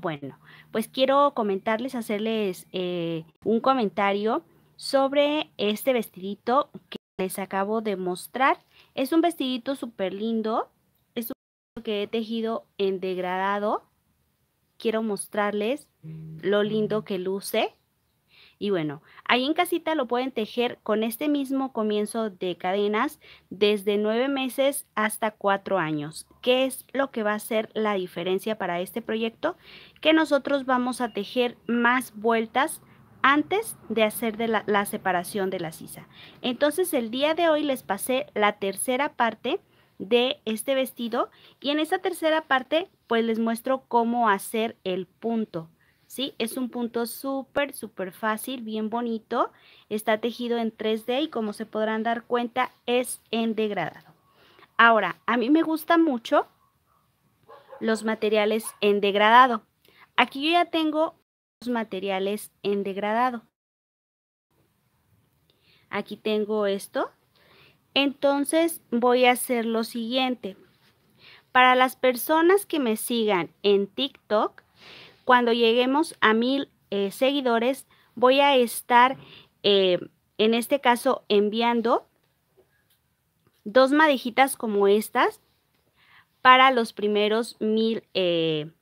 Bueno, pues quiero comentarles, hacerles eh, un comentario sobre este vestidito que les acabo de mostrar. Es un vestidito súper lindo, es un vestido que he tejido en degradado. Quiero mostrarles lo lindo que luce. Y bueno, ahí en casita lo pueden tejer con este mismo comienzo de cadenas desde nueve meses hasta cuatro años. ¿Qué es lo que va a ser la diferencia para este proyecto? Que nosotros vamos a tejer más vueltas antes de hacer de la, la, separación de la sisa. Entonces el día de hoy les pasé la tercera parte de este vestido y en esta tercera parte pues les muestro cómo hacer el punto. ¿sí? Es un punto súper, súper fácil, bien bonito. Está tejido en 3D y como se podrán dar cuenta es en degradado. Ahora, a mí me gustan mucho los materiales en degradado. Aquí yo ya tengo los materiales en degradado. Aquí tengo esto. Entonces voy a hacer lo siguiente. Para las personas que me sigan en TikTok, cuando lleguemos a mil eh, seguidores, voy a estar, eh, en este caso, enviando dos madejitas como estas para los primeros mil eh,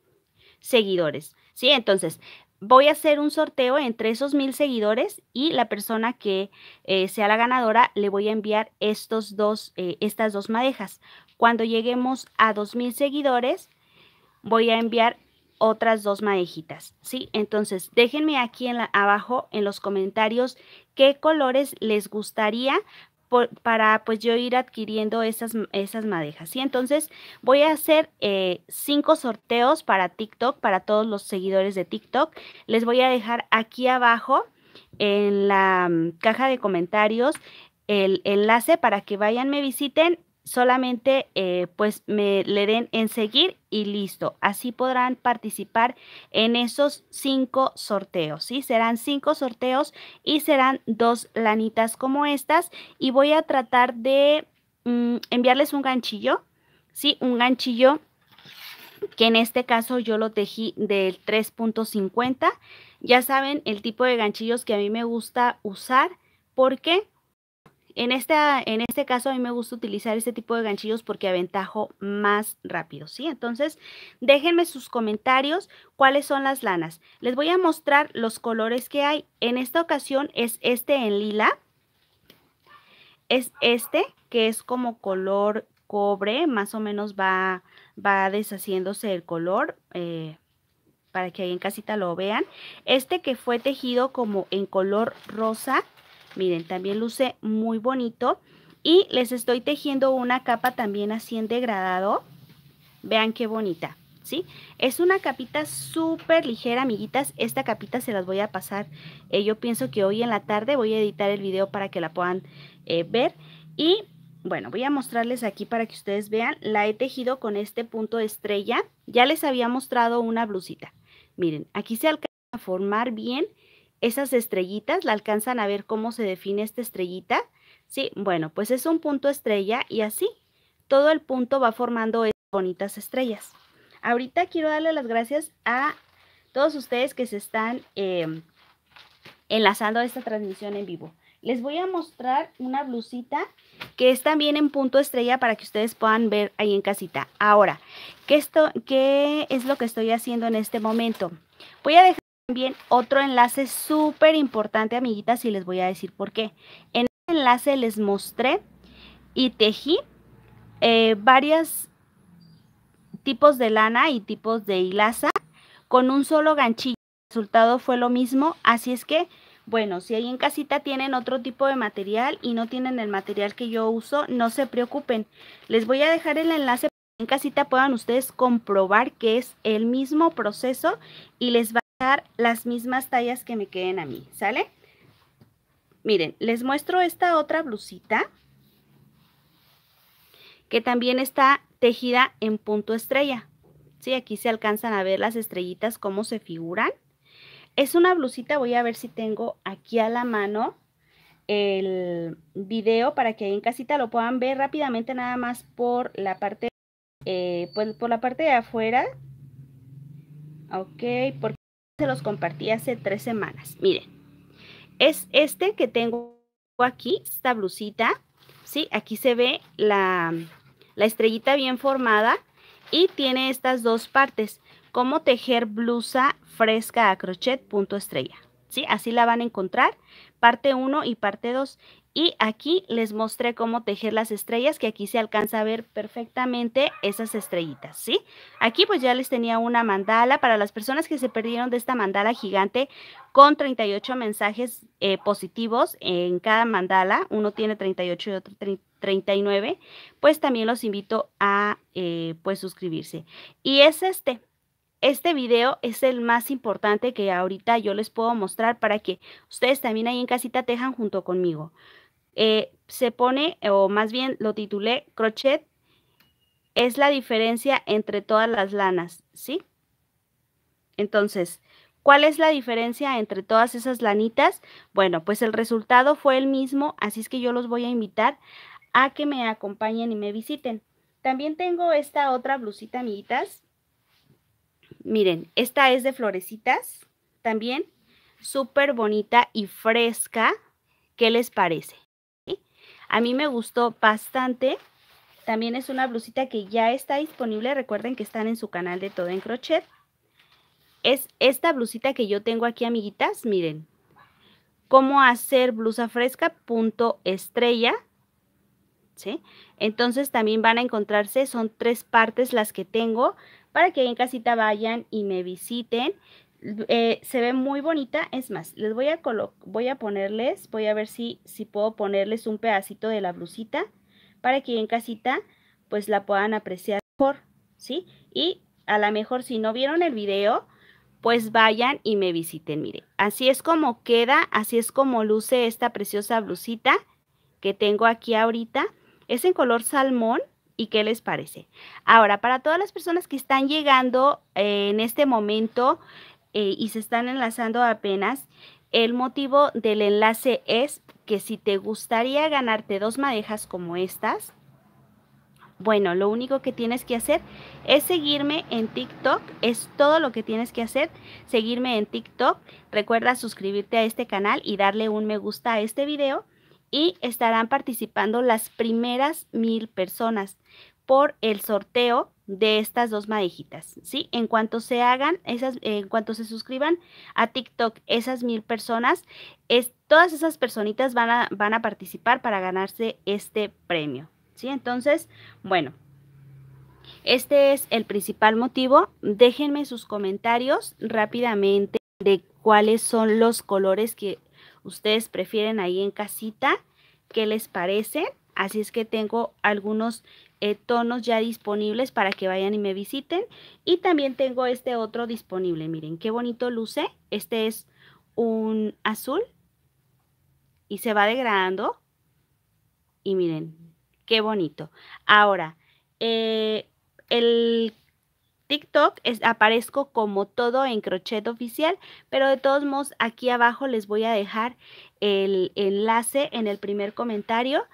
seguidores. ¿Sí? Entonces, voy a hacer un sorteo entre esos mil seguidores y la persona que sea la ganadora le voy a enviar estos dos, estas dos madejas. Cuando lleguemos a dos mil seguidores, voy a enviar otras dos madejitas, ¿sí? Entonces, déjenme aquí en la, abajo en los comentarios qué colores les gustaría para pues yo ir adquiriendo esas, esas madejas, ¿sí? Entonces, voy a hacer eh, cinco sorteos para TikTok, para todos los seguidores de TikTok. Les voy a dejar aquí abajo en la mm, caja de comentarios el enlace para que vayan, me visiten solamente eh, pues me le den en seguir y listo. Así podrán participar en esos cinco sorteos, ¿sí? Serán cinco sorteos y serán dos lanitas como estas y voy a tratar de mm, enviarles un ganchillo, ¿sí? Un ganchillo que en este caso yo lo tejí del 3.50. Ya saben el tipo de ganchillos que a mí me gusta usar ¿por qué? en, en este caso a mí me gusta utilizar este tipo de ganchillos porque aventajo más rápido, ¿sí? Entonces, déjenme sus comentarios cuáles son las lanas. Les voy a mostrar los colores que hay. En esta ocasión es este en lila. Es este, que es como color cobre, más o menos va, va deshaciéndose el color. Eh, para que ahí en casita lo vean. Este que fue tejido como en color rosa, Miren, también luce muy bonito. Y les estoy tejiendo una capa también así en degradado. Vean qué bonita, ¿sí? Es una capita súper ligera, amiguitas. Esta capita se las voy a pasar. Eh, yo pienso que hoy en la tarde voy a editar el video para que la puedan eh, ver. Y bueno, voy a mostrarles aquí para que ustedes vean. La he tejido con este punto de estrella. Ya les había mostrado una blusita. Miren, aquí se alcanza a formar bien esas estrellitas, la alcanzan a ver cómo se define esta estrellita. Sí, bueno, pues es un punto estrella y así todo el punto va formando estas bonitas estrellas. Ahorita quiero darle las gracias a todos ustedes que se están em, enlazando a esta transmisión en vivo. Les voy a mostrar una blusita que es también en punto estrella para que ustedes puedan ver ahí en casita. Ahora, ¿qué, esto, qué es lo que estoy haciendo en este momento? Voy a dejar también otro enlace súper importante, amiguitas, y les voy a decir por qué. En el enlace les mostré y tejí eh, varios tipos de lana y tipos de hilaza con un solo ganchillo. El resultado fue lo mismo, así es que, bueno, si ahí en casita tienen otro tipo de material y no tienen el material que yo uso, no se preocupen. Les voy a dejar el enlace en casita puedan ustedes comprobar que es el mismo proceso y les va las mismas tallas que me queden a mí, ¿sale? Miren, les muestro esta otra blusita que también está tejida en punto estrella. Sí, aquí se alcanzan a ver las estrellitas, cómo se figuran. Es una blusita, voy a ver si tengo aquí a la mano el video para que en casita lo puedan ver rápidamente nada más por la parte, eh, pues por la parte de afuera. Ok, porque se los compartí hace tres semanas. Miren, es este que tengo aquí, esta blusita, ¿sí? Aquí se ve la, la estrellita bien formada y tiene estas dos partes. Cómo tejer blusa fresca a crochet punto estrella. ¿Sí? Así la van a encontrar, parte 1 y parte 2. Y aquí les mostré cómo tejer las estrellas, que aquí se alcanza a ver perfectamente esas estrellitas, ¿sí? Aquí pues ya les tenía una mandala para las personas que se perdieron de esta mandala gigante con 38 mensajes eh, positivos en cada mandala. Uno tiene 38 y otro 39. Pues también los invito a eh, pues suscribirse. Y es este, este video es el más importante que ahorita yo les puedo mostrar para que ustedes también ahí en casita tejan junto conmigo. Eh, se pone, o más bien lo titulé crochet, es la diferencia entre todas las lanas, ¿sí? Entonces, ¿cuál es la diferencia entre todas esas lanitas? Bueno, pues el resultado fue el mismo, así es que yo los voy a invitar a que me acompañen y me visiten. También tengo esta otra blusita, amiguitas, miren, esta es de florecitas también, súper bonita y fresca. ¿Qué les parece? A mí me gustó bastante. También es una blusita que ya está disponible. Recuerden que están en su canal de Todo en Crochet. Es esta blusita que yo tengo aquí, amiguitas. Miren, cómo hacer blusa fresca punto estrella. Entonces también van a encontrarse, son tres partes las que tengo para que en casita vayan y me visiten. Eh, se ve muy bonita, es más, les voy a, voy a ponerles, voy a ver si, si puedo ponerles un pedacito de la blusita para que en casita pues la puedan apreciar mejor, ¿sí? Y a lo mejor si no vieron el video, pues vayan y me visiten, miren. Así es como queda, así es como luce esta preciosa blusita que tengo aquí ahorita. Es en color salmón, y qué les parece. Ahora, para todas las personas que están llegando eh, en este momento eh, y se están enlazando apenas, el motivo del enlace es que si te gustaría ganarte dos madejas como estas, bueno, lo único que tienes que hacer es seguirme en TikTok. Es todo lo que tienes que hacer. Seguirme en TikTok. Recuerda suscribirte a este canal y darle un me gusta a este video y estarán participando las primeras mil personas por el sorteo de estas dos madejitas, ¿sí? En cuanto se hagan, esas, en cuanto se suscriban a TikTok, esas mil personas, todas esas personitas van a, van a participar para ganarse este premio, ¿sí? Entonces, bueno, este es el principal motivo. Déjenme sus comentarios rápidamente de cuáles son los colores que ustedes prefieren ahí en casita. ¿Qué les parece? Así es que tengo algunos eh, tonos ya disponibles para que vayan y me visiten. Y también tengo este otro disponible. Miren, qué bonito luce. Este es un azul y se va degradando. Y miren, qué bonito. Ahora, eh, el TikTok es, aparezco como todo en crochet oficial, pero de todos modos aquí abajo les voy a dejar el enlace en el primer comentario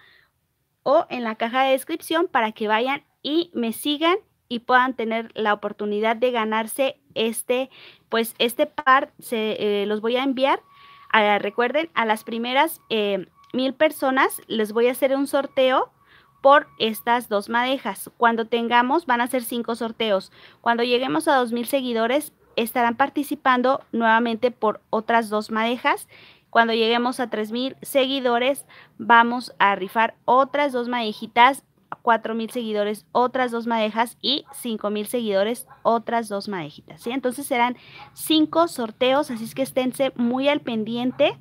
o en la caja de descripción para que vayan y me sigan y puedan tener la oportunidad de ganarse este, pues este par se, eh, los voy a enviar, ah, recuerden, a las primeras eh, mil personas les voy a hacer un sorteo por estas dos madejas. Cuando tengamos, van a ser cinco sorteos. Cuando lleguemos a mil seguidores, estarán participando nuevamente por otras dos madejas. Cuando lleguemos a mil seguidores, vamos a rifar otras dos madejitas, mil seguidores, otras dos madejas y cinco mil seguidores, otras dos madejitas. Entonces serán cinco sorteos, así es que esténse muy al pendiente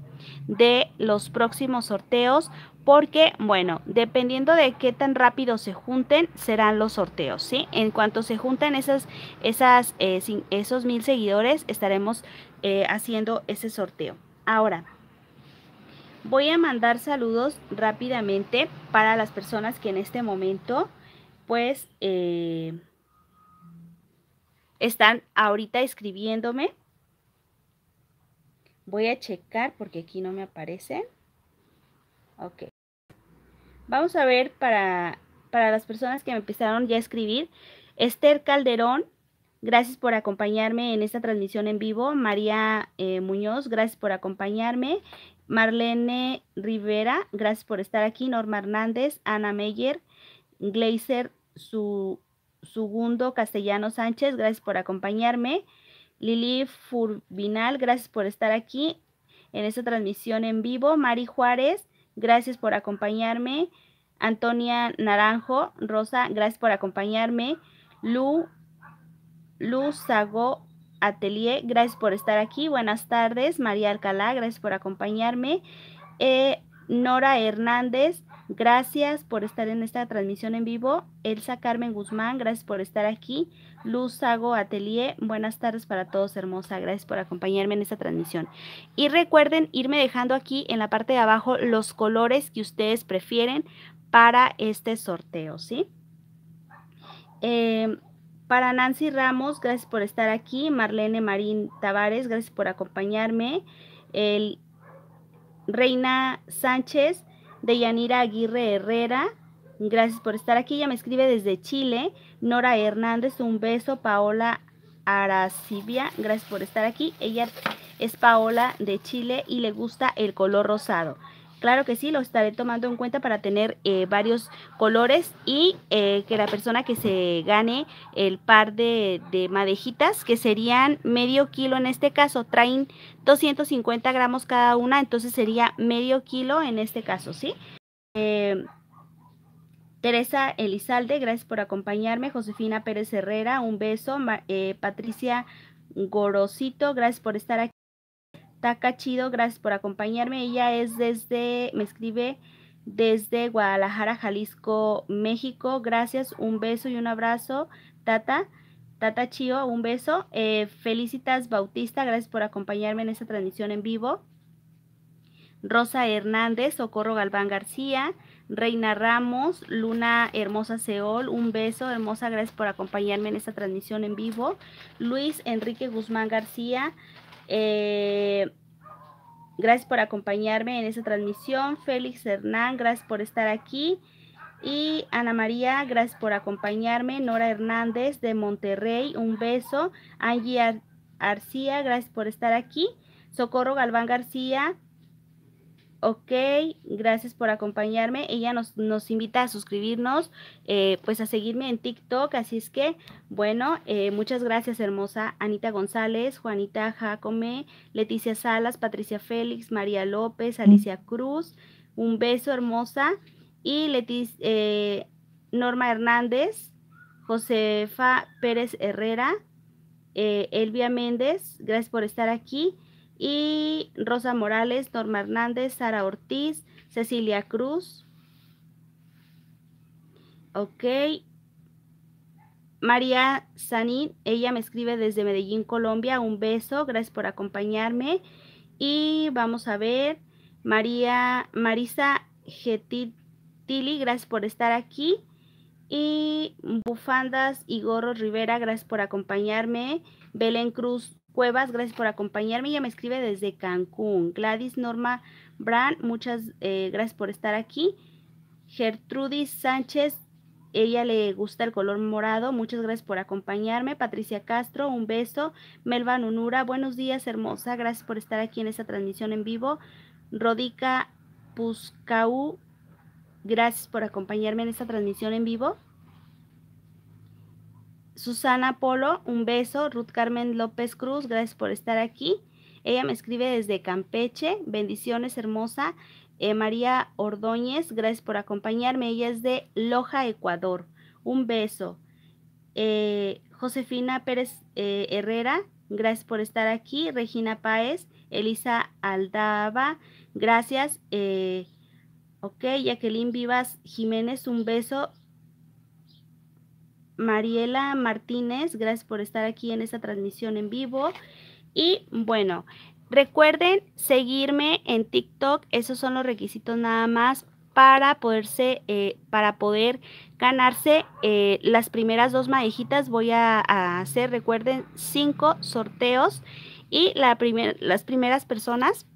de los próximos sorteos porque, bueno, dependiendo de qué tan rápido se junten, serán los sorteos, ¿sí? En cuanto se junten esas, eh, esos mil seguidores, estaremos eh, haciendo ese sorteo. Ahora, voy a mandar saludos rápidamente para las personas que en este momento, pues, eh, están ahorita escribiéndome. Voy a checar porque aquí no me aparece. Ok. Vamos a ver para, las personas que me empezaron ya a escribir. Esther Calderón, gracias por acompañarme en esta transmisión en vivo. María eh, Muñoz, gracias por acompañarme. Marlene Rivera, gracias por estar aquí. Norma Hernández, Ana Meyer, Gleiser su, Segundo Castellano Sánchez, gracias por acompañarme. Lili Furbinal, gracias por estar aquí en esta transmisión en vivo. Mari Juárez, gracias por acompañarme. Antonia Naranjo, Rosa, gracias por acompañarme. Lu, Lu Sago Atelier, gracias por estar aquí. Buenas tardes. María Alcalá, gracias por acompañarme. Eh, Nora Hernández, gracias por estar en esta transmisión en vivo. Elsa Carmen Guzmán, gracias por estar aquí. Luz Sago Atelier, buenas tardes para todos, hermosa. Gracias por acompañarme en esta transmisión. Y recuerden irme dejando aquí en la parte de abajo los colores que ustedes prefieren para este sorteo, ¿sí? Eh, para Nancy Ramos, gracias por estar aquí. Marlene Marín Tavares, gracias por acompañarme. El Reina Sánchez, de Yanira Aguirre Herrera, gracias por estar aquí. Ella me escribe desde Chile. Nora Hernández, un beso. Paola Aracibia, gracias por estar aquí. Ella es Paola de Chile y le gusta el color rosado. Claro que sí, lo estaré tomando en cuenta para tener eh, varios colores y eh, que la persona que se gane el par de, madejitas, que serían medio kilo en este caso, traen 250 gramos cada una, entonces sería medio kilo en este caso, ¿sí? Em, Teresa Elizalde, gracias por acompañarme. Josefina Pérez Herrera, un beso. Eh, Patricia Gorosito, gracias por estar aquí. Taca Chido, gracias por acompañarme. Ella es desde, me escribe desde Guadalajara, Jalisco, México. Gracias, un beso y un abrazo, Tata. Tata Chio, un beso. Eh, Felicitas Bautista, gracias por acompañarme en esta transmisión en vivo. Rosa Hernández, Socorro Galván García, Reina Ramos, Luna Hermosa Seol, un beso, hermosa, gracias por acompañarme en esta transmisión en vivo. Luis Enrique Guzmán García, eh, gracias por acompañarme en esta transmisión. Félix Hernán, gracias por estar aquí. Y Ana María, gracias por acompañarme. Nora Hernández de Monterrey, un beso. Angie García, Arcía, gracias por estar aquí. Socorro Galván García, ok, gracias por acompañarme. Ella nos, invita a suscribirnos, eh, pues a seguirme en TikTok. Así es que, bueno, eh, muchas gracias, hermosa Anita González, Juanita Jacome, Leticia Salas, Patricia Félix, María López, Alicia Cruz. Un beso, hermosa. Y eh, Norma Hernández, Josefa Pérez Herrera, Elvia Méndez, gracias por estar aquí y Rosa Morales, Norma Hernández, Sara Ortiz, Cecilia Cruz. Ok. María Sanín, ella me escribe desde Medellín, Colombia. Un beso, gracias por acompañarme. Y vamos a ver, María Marisa Getili, gracias por estar aquí. Y Bufandas y Gorros Rivera, gracias por acompañarme. Belén Cruz Cuevas, gracias por acompañarme. Ella me escribe desde Cancún. Gladys Norma Brand, muchas eh, gracias por estar aquí. Gertrudis Sánchez, ella le gusta el color morado. Muchas gracias por acompañarme. Patricia Castro, un beso. Melva Nunura, buenos días, hermosa. Gracias por estar aquí en esta transmisión en vivo. Rodica Puscaú, gracias por acompañarme en esta transmisión en vivo. Susana Polo, un beso. Ruth Carmen López Cruz, gracias por estar aquí. Ella me escribe desde Campeche. Bendiciones, hermosa. Eh, María Ordóñez, gracias por acompañarme. Ella es de Loja, Ecuador. Un beso. Eh, Josefina Pérez eh, Herrera, gracias por estar aquí. Regina Páez, Elisa Aldaba, gracias. ok, Jacqueline Vivas Jiménez, un beso. Mariela Martínez, gracias por estar aquí en esta transmisión en vivo. Y bueno, recuerden seguirme en TikTok, esos son los requisitos nada más para poderse, eh, para poder ganarse eh, las primeras dos madejitas. Voy a, hacer, recuerden, cinco sorteos y la las primeras personas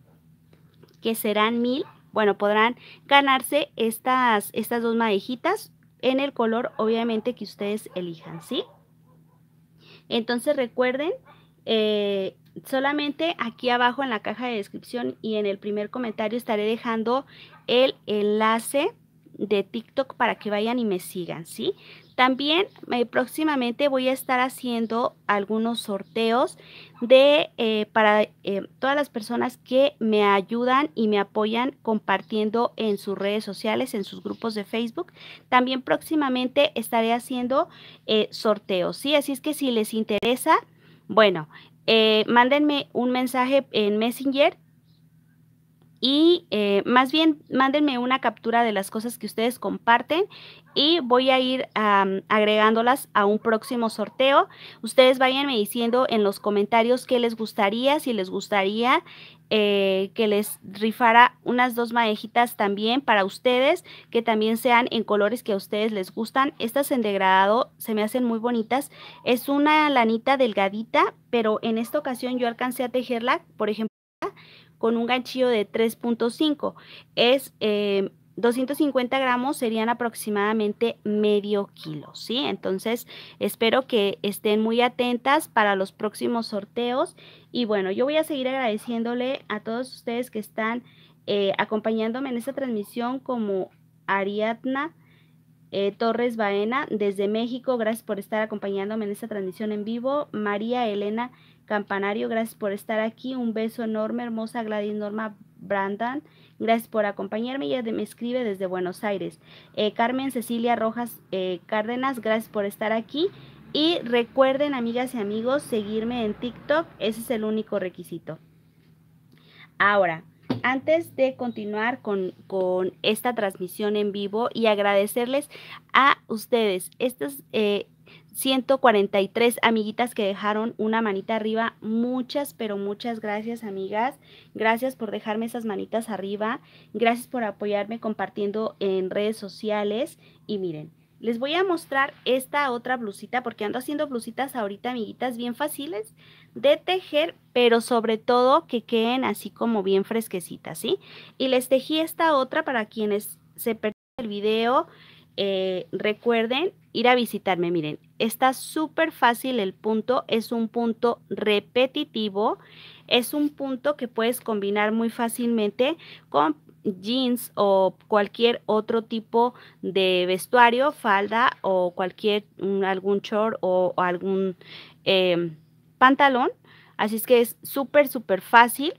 que serán mil, bueno, podrán ganarse estas, estas dos madejitas en el color obviamente que ustedes elijan, ¿sí? Entonces recuerden, eh, solamente aquí abajo en la caja de descripción y en el primer comentario estaré dejando el enlace de TikTok para que vayan y me sigan, ¿sí? También eh, próximamente voy a estar haciendo algunos sorteos de eh, para eh, todas las personas que me ayudan y me apoyan compartiendo en sus redes sociales, en sus grupos de Facebook. También próximamente estaré haciendo sorteos, ¿sí? Así es que si les interesa, bueno, mándenme un mensaje en Messenger y eh, más bien mándenme una captura de las cosas que ustedes comparten y voy a ir agregándolas a un próximo sorteo. Ustedes váyanme diciendo en los comentarios qué les gustaría, si les gustaría eh, que les rifara unas dos madejitas también para ustedes, que también sean en colores que a ustedes les gustan. Estas en degradado se me hacen muy bonitas. Es una lanita delgadita, pero en esta ocasión yo alcancé a tejerla, por ejemplo, con un ganchillo de 3.5. Es 250 eh, gramos serían aproximadamente medio kilo, ¿sí? Entonces, espero que estén muy atentas para los próximos sorteos. Y bueno, yo voy a seguir agradeciéndole a todos ustedes que están eh, acompañándome en esta transmisión como Ariadna. Eh, Torres Baena desde México, gracias por estar acompañándome en esta transmisión en vivo. María Elena Campanario, gracias por estar aquí. Un beso enorme, hermosa Gladys Norma Brandan. Gracias por acompañarme. Ella me escribe desde Buenos Aires. Eh, Carmen Cecilia Rojas eh, Cárdenas, gracias por estar aquí. Y recuerden, amigas y amigos, seguirme en TikTok. Ese es el único requisito. Ahora, antes de continuar con, esta transmisión en vivo y agradecerles a ustedes, estas, eh, 143 amiguitas que dejaron una manita arriba. Muchas, pero muchas gracias, amigas. Gracias por dejarme esas manitas arriba. Gracias por apoyarme compartiendo en redes sociales. Y miren, les voy a mostrar esta otra blusita porque ando haciendo blusitas ahorita, amiguitas, bien fáciles de tejer, pero sobre todo que queden así como bien fresquecitas, ¿sí? Y les tejí esta otra para quienes se perdieron el video eh, recuerden ir a visitarme. Miren, está súper fácil el punto, es un punto repetitivo, es un punto que puedes combinar muy fácilmente con jeans o cualquier otro tipo de vestuario, falda o cualquier algún short o, algún em, pantalón. Así es que es súper, súper fácil.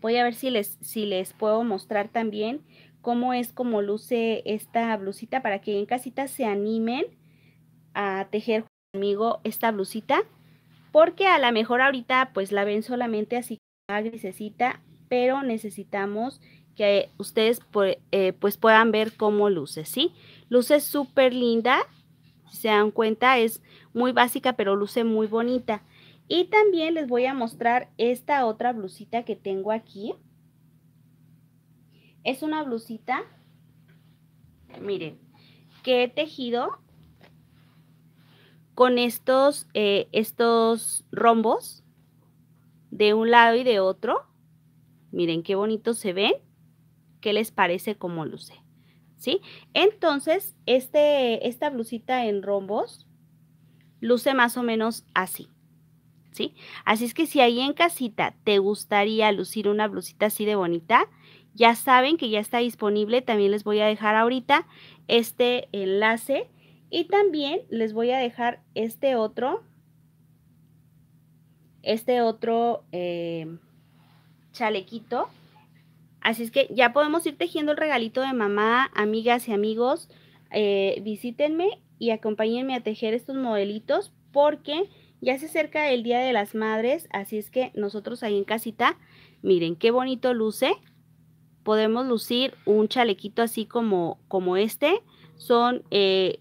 Voy a ver si les, si les puedo mostrar también cómo es como luce esta blusita para que en casita se animen a tejer conmigo esta blusita. Porque a lo mejor ahorita pues la ven solamente así grisecita, pero necesitamos que ustedes eh, pues puedan ver cómo luce, ¿sí? Luce súper linda, si se dan cuenta es muy básica pero luce muy bonita. Y también les voy a mostrar esta otra blusita que tengo aquí. Es una blusita, miren, que he tejido con estos, eh, estos rombos de un lado y de otro. Miren qué bonito se ven. ¿Qué les parece cómo luce? ¿Sí? Entonces, este, esta blusita en rombos luce más o menos así. ¿Sí? Así es que si ahí en casita te gustaría lucir una blusita así de bonita ya saben que ya está disponible, también les voy a dejar ahorita este enlace y también les voy a dejar este otro, este otro eh, chalequito. Así es que ya podemos ir tejiendo el regalito de mamá, amigas y amigos. Eh, visítenme y acompáñenme a tejer estos modelitos porque ya se acerca el Día de las Madres, así es que nosotros ahí en casita, miren qué bonito luce podemos lucir un chalequito así como, como este. Son, eh,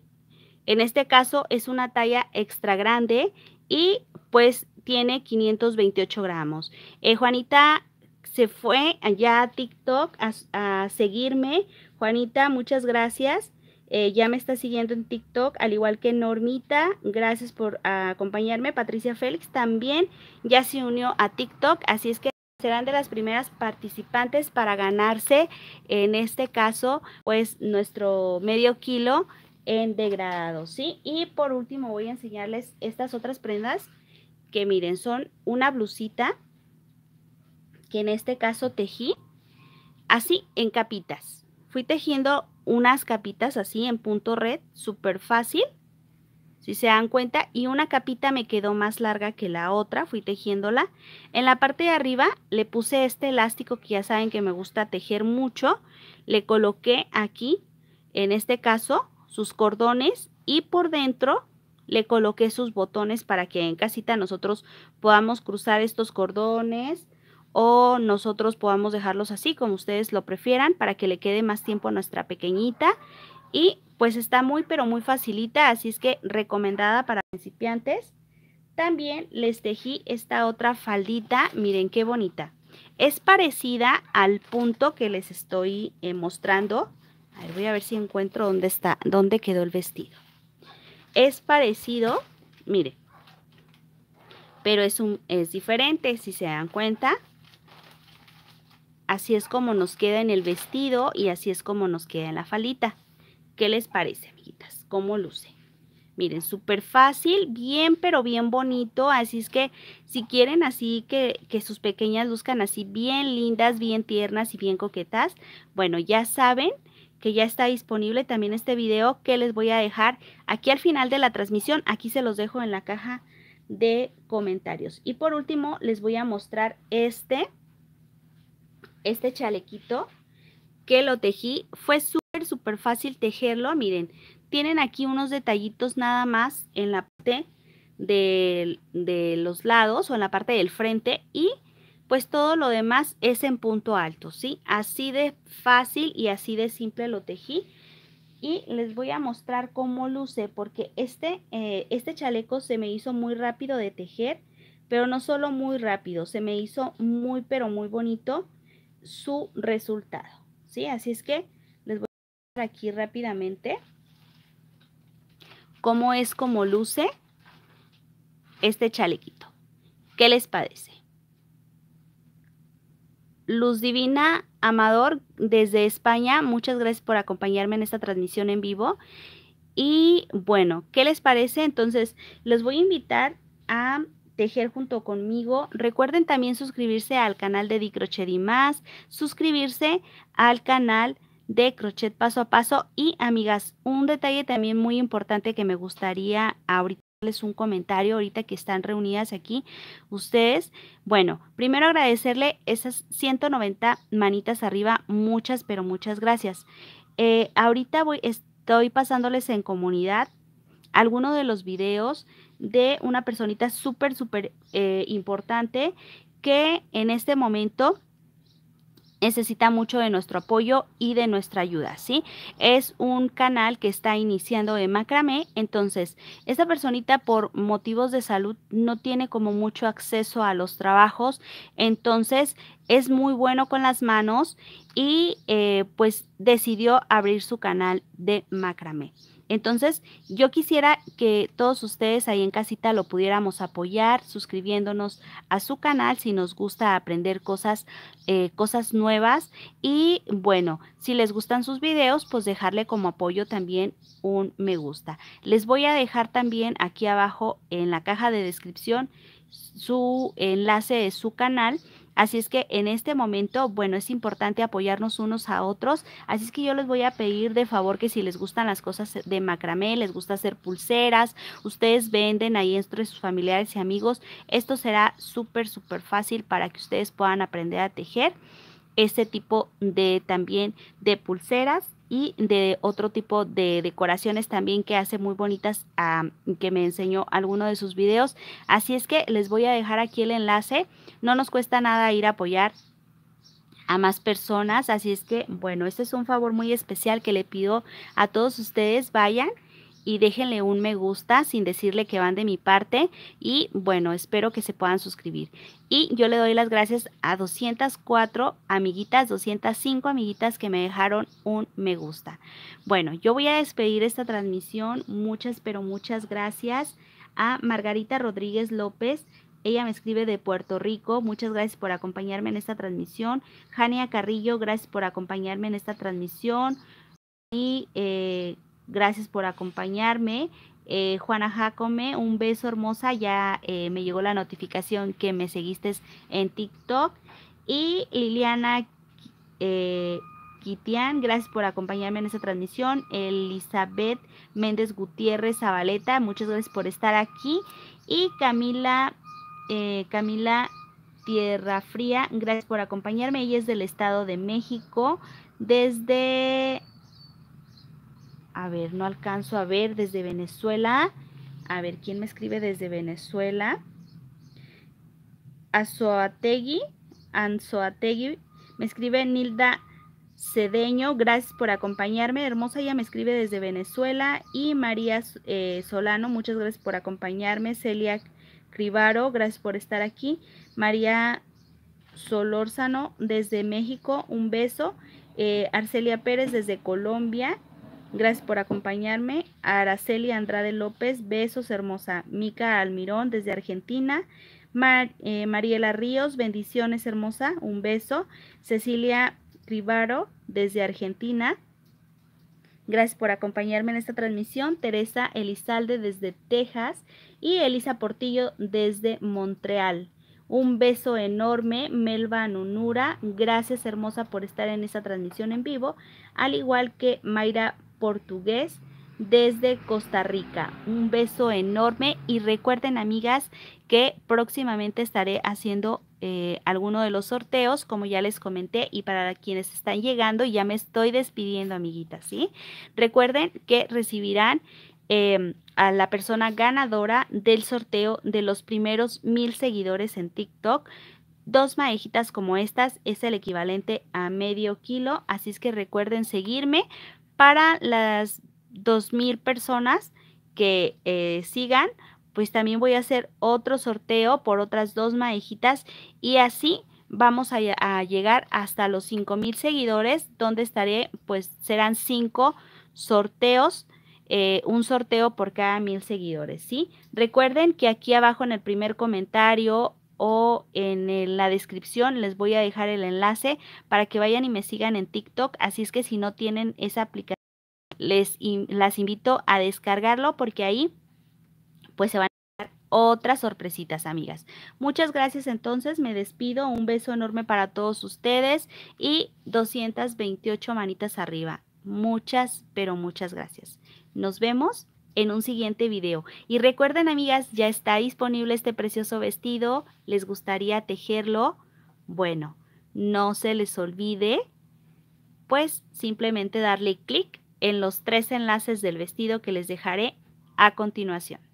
en este caso es una talla extra grande y pues tiene 528 gramos. Eh, Juanita se fue allá a TikTok a, seguirme. Juanita, muchas gracias. Eh, ya me está siguiendo en TikTok, al igual que Normita. Gracias por ah, acompañarme. Patricia Félix también ya se unió a TikTok. Así es que serán de las primeras participantes para ganarse, en este caso, pues nuestro medio kilo en degradado, ¿sí? Y por último voy a enseñarles estas otras prendas que miren, son una blusita que en este caso tejí así en capitas. Fui tejiendo unas capitas así en punto red, súper fácil si se dan cuenta, y una capita me quedó más larga que la otra, fui tejiéndola. En la parte de arriba le puse este elástico que ya saben que me gusta tejer mucho, le coloqué aquí, en este caso, sus cordones y por dentro le coloqué sus botones para que en casita nosotros podamos cruzar estos cordones o nosotros podamos dejarlos así como ustedes lo prefieran para que le quede más tiempo a nuestra pequeñita y pues está muy pero muy facilita, así es que recomendada para principiantes. También les tejí esta otra faldita, miren qué bonita. Es parecida al punto que les estoy eh, mostrando. A ver, voy a ver si encuentro dónde está, dónde quedó el vestido. Es parecido, miren, pero es, un, es diferente, si se dan cuenta. Así es como nos queda en el vestido y así es como nos queda en la faldita. ¿Qué les parece, amiguitas? ¿Cómo luce? Miren, súper fácil, bien, pero bien bonito. Así es que si quieren así que, sus pequeñas luzcan así bien lindas, bien tiernas y bien coquetas, bueno, ya saben que ya está disponible también este video que les voy a dejar aquí al final de la transmisión. Aquí se los dejo en la caja de comentarios. Y por último, les voy a mostrar este, este chalequito que lo tejí. Fue súper súper, fácil tejerlo. Miren, tienen aquí unos detallitos nada más en la parte de, los lados o en la parte del frente y pues todo lo demás es en punto alto, ¿sí? Así de fácil y así de simple lo tejí. Y les voy a mostrar cómo luce, porque este, eh, este chaleco se me hizo muy rápido de tejer, pero no solo muy rápido, se me hizo muy, pero muy bonito su resultado, ¿sí? Así es que aquí rápidamente cómo es como luce este chalequito. ¿Qué les parece? Luz Divina Amador desde España, muchas gracias por acompañarme en esta transmisión en vivo. Y bueno, ¿qué les parece? Entonces, los voy a invitar a tejer junto conmigo. Recuerden también suscribirse al canal de Crochet y más, suscribirse al canal de crochet paso a paso. Y amigas, un detalle también muy importante que me gustaría ahorita les un comentario ahorita que están reunidas aquí ustedes. Bueno, primero agradecerle esas 190 manitas arriba, muchas, pero muchas gracias. Eh, ahorita voy, estoy pasándoles en comunidad algunos de los videos de una personita súper, súper eh, importante que en este momento necesita mucho de nuestro apoyo y de nuestra ayuda, ¿sí? Es un canal que está iniciando de macramé, entonces esta personita por motivos de salud no tiene como mucho acceso a los trabajos, entonces es muy bueno con las manos y eh, pues decidió abrir su canal de macramé. Entonces, yo quisiera que todos ustedes ahí en casita lo pudiéramos apoyar suscribiéndonos a su canal si nos gusta aprender cosas, eh, cosas nuevas. Y bueno, si les gustan sus videos, pues dejarle como apoyo también un me gusta. Les voy a dejar también aquí abajo en la caja de descripción su enlace de su canal Así es que en este momento, bueno, es importante apoyarnos unos a otros. Así es que yo les voy a pedir de favor que si les gustan las cosas de macramé, les gusta hacer pulseras, ustedes venden ahí entre sus familiares y amigos. Esto será súper, súper fácil para que ustedes puedan aprender a tejer este tipo de también de pulseras y de otro tipo de decoraciones también que hace muy bonitas que me enseñó alguno de sus videos. Así es que les voy a dejar aquí el enlace. No nos cuesta nada ir a apoyar a más personas. Así es que, bueno, este es un favor muy especial que le pido a todos ustedes. Vayan y déjenle un me gusta sin decirle que van de mi parte y bueno, espero que se puedan suscribir. Y yo le doy las gracias a 204 amiguitas, 205 amiguitas que me dejaron un me gusta. Bueno, yo voy a despedir esta transmisión. Muchas, pero muchas gracias a Margarita Rodríguez López. Ella me escribe de Puerto Rico. Muchas gracias por acompañarme en esta transmisión. Jania Carrillo, gracias por acompañarme en esta transmisión. Y eh, Gracias por acompañarme. Eh, Juana Jacome, un beso hermosa. Ya eh, me llegó la notificación que me seguiste en TikTok. Y Liliana eh, Kitian, gracias por acompañarme en esta transmisión. Elizabeth Méndez Gutiérrez Zabaleta, muchas gracias por estar aquí. Y Camila, eh, Camila Tierra Fría, gracias por acompañarme. Ella es del Estado de México, desde a ver, no alcanzo a ver desde Venezuela. A ver, ¿quién me escribe desde Venezuela? Azoategui, Anzoategui, me escribe Nilda Cedeño, gracias por acompañarme, hermosa, ya me escribe desde Venezuela y María eh, Solano, muchas gracias por acompañarme, Celia Cribaro, gracias por estar aquí, María Solórzano desde México, un beso, eh, Arcelia Pérez desde Colombia, Gracias por acompañarme. Araceli Andrade López, besos hermosa. Mica Almirón desde Argentina. Eh, Mariela Ríos, bendiciones hermosa, un beso. Cecilia Rivaro desde Argentina. Gracias por acompañarme en esta transmisión. Teresa Elizalde desde Texas y Elisa Portillo desde Montreal. Un beso enorme, Melba Nunura. Gracias hermosa por estar en esta transmisión en vivo, al igual que Mayra portugués desde Costa Rica. Un beso enorme y recuerden amigas que próximamente estaré haciendo eh, alguno de los sorteos, como ya les comenté, y para quienes están llegando, ya me estoy despidiendo amiguitas, ¿sí? Recuerden que recibirán em, a la persona ganadora del sorteo de los primeros mil seguidores en TikTok. Dos majitas como estas es el equivalente a medio kilo, así es que recuerden seguirme para las 2.000 personas que eh, sigan, pues también voy a hacer otro sorteo por otras dos majitas y así vamos a, llegar hasta los 5.000 seguidores, donde estaré, pues serán 5 sorteos. Eh, un sorteo por cada mil seguidores, ¿sí? Recuerden que aquí abajo en el primer comentario o en la descripción les voy a dejar el enlace para que vayan y me sigan en TikTok. Así es que si no tienen esa aplicación, les las invito a descargarlo porque ahí pues se van a dar otras sorpresitas, amigas. Muchas gracias entonces, me despido. Un beso enorme para todos ustedes y 228 manitas arriba. Muchas, pero muchas gracias. Nos vemos en un siguiente video. Y recuerden, amigas, ya está disponible este precioso vestido. ¿Les gustaría tejerlo? Bueno, no se les olvide, pues simplemente darle clic en los tres enlaces del vestido que les dejaré a continuación.